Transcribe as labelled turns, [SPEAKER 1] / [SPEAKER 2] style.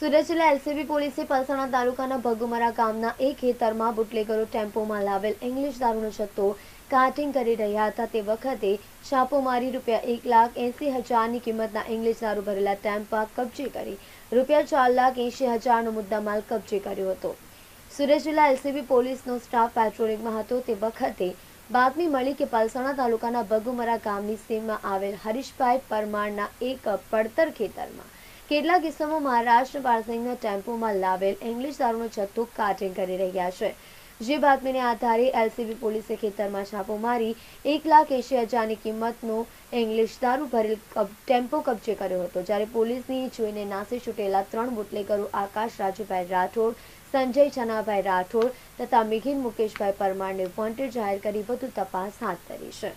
[SPEAKER 1] સુરત જિલ્લા એલસીબી પોલીસે પલસાણા તાલુકાના ભગુમરા ગામના એક ખેતરમાં બુટલેગરો ટેમ્પોમાં લાવેલ ઇંગ્લિશ દારૂનો જથ્થો કાર્ટિંગ કરી રહ્યા હતા તે વખતે છાપો મારી રૂપિયા એક લાખ એંસી હજારની કિંમતના ઇંગ્લિશ દારૂ ભરેલા ટેમ્પા કબજે કરી રૂપિયા ચાર લાખ એંસી હજારનો મુદ્દા માલ કબજે કર્યો હતો સુરત જિલ્લા એલસીબી પોલીસનો સ્ટાફ પેટ્રોલિંગમાં હતો તે વખતે બાતમી મળી કે પલસાણા તાલુકાના ભગુમરા ગામની સીમમાં આવેલ હરીશભાઈ પરમારના એક પડતર ખેતરમાં કેટલાક કિસ્સામાં મહારાષ્ટ્ર પાર્સિંગના ટેમ્પોમાં લાવેલ ઇંગ્લિશ દારૂનો જથ્થો કાટિંગ કરી રહ્યા છે જે બાતમીને આધારે એલસીબી પોલીસે ખેતરમાં છાપો મારી એક લાખ એંશી હજારની કિંમતનો ઇંગ્લિશ દારૂ ભરેલ ટેમ્પો કબજે કર્યો હતો જ્યારે પોલીસની જોઈને નાસી છૂટેલા ત્રણ બુટલેગરો આકાશ રાજુભાઈ રાઠોડ સંજય છનાભાઈ રાઠોડ તથા મિઘિન મુકેશભાઈ પરમારને વોન્ટેડ જાહેર કરી વધુ તપાસ હાથ ધરી છે